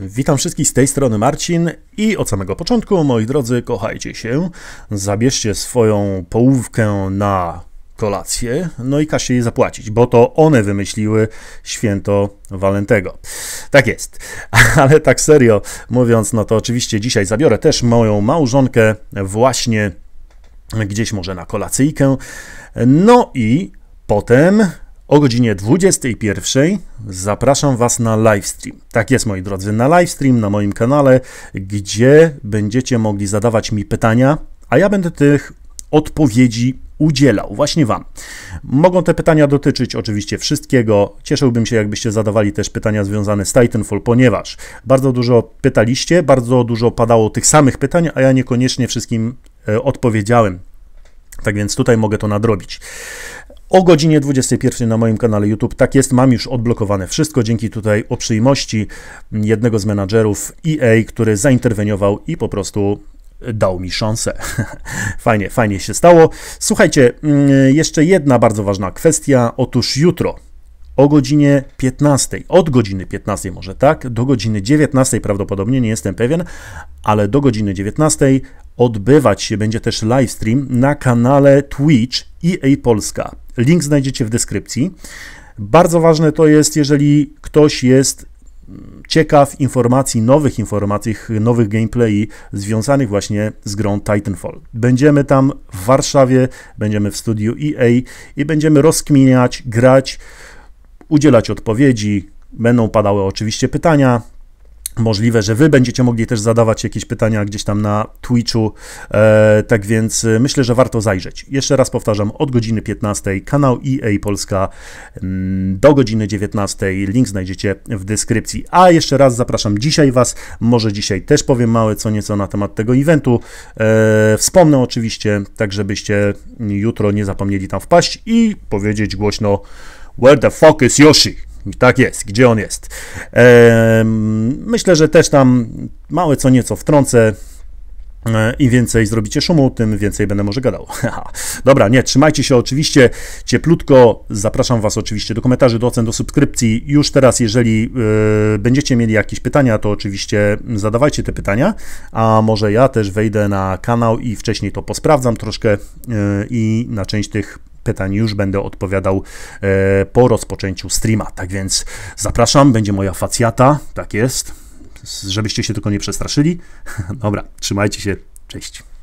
Witam wszystkich z tej strony Marcin i od samego początku, moi drodzy, kochajcie się, zabierzcie swoją połówkę na kolację, no i każcie je zapłacić, bo to one wymyśliły święto Walentego. Tak jest, ale tak serio mówiąc, no to oczywiście dzisiaj zabiorę też moją małżonkę właśnie gdzieś może na kolacyjkę, no i potem o godzinie 21 zapraszam Was na livestream. Tak jest, moi drodzy, na livestream na moim kanale, gdzie będziecie mogli zadawać mi pytania, a ja będę tych odpowiedzi udzielał właśnie Wam. Mogą te pytania dotyczyć oczywiście wszystkiego. Cieszyłbym się, jakbyście zadawali też pytania związane z Titanfall, ponieważ bardzo dużo pytaliście, bardzo dużo padało tych samych pytań, a ja niekoniecznie wszystkim e, odpowiedziałem. Tak więc tutaj mogę to nadrobić o godzinie 21 na moim kanale YouTube. Tak jest, mam już odblokowane wszystko dzięki tutaj oprzyjmości jednego z menadżerów EA, który zainterweniował i po prostu dał mi szansę. fajnie, fajnie się stało. Słuchajcie, mm, jeszcze jedna bardzo ważna kwestia. Otóż jutro o godzinie 15, od godziny 15 może tak, do godziny 19 prawdopodobnie, nie jestem pewien, ale do godziny 19 odbywać się będzie też live stream na kanale Twitch EA Polska. Link znajdziecie w deskrypcji. Bardzo ważne to jest, jeżeli ktoś jest mm, ciekaw informacji, nowych informacji, nowych gameplayi związanych właśnie z grą Titanfall. Będziemy tam w Warszawie, będziemy w studiu EA i będziemy rozkminiać, grać, udzielać odpowiedzi. Będą padały oczywiście pytania, Możliwe, że wy będziecie mogli też zadawać jakieś pytania gdzieś tam na Twitchu. E, tak więc e, myślę, że warto zajrzeć. Jeszcze raz powtarzam, od godziny 15 kanał EA Polska mm, do godziny 19. Link znajdziecie w deskrypcji. A jeszcze raz zapraszam dzisiaj was. Może dzisiaj też powiem małe co nieco na temat tego eventu. E, wspomnę oczywiście, tak żebyście jutro nie zapomnieli tam wpaść i powiedzieć głośno Where the fuck is Yoshi? Tak jest, gdzie on jest. Myślę, że też tam małe co nieco wtrącę. E, Im więcej zrobicie szumu, tym więcej będę może gadał. Dobra, nie, trzymajcie się oczywiście cieplutko. Zapraszam Was oczywiście do komentarzy, do ocen, do subskrypcji. Już teraz, jeżeli y, będziecie mieli jakieś pytania, to oczywiście zadawajcie te pytania, a może ja też wejdę na kanał i wcześniej to posprawdzam troszkę y, i na część tych pytań już będę odpowiadał e, po rozpoczęciu streama. Tak więc zapraszam, będzie moja facjata, tak jest, żebyście się tylko nie przestraszyli. Dobra, trzymajcie się, cześć.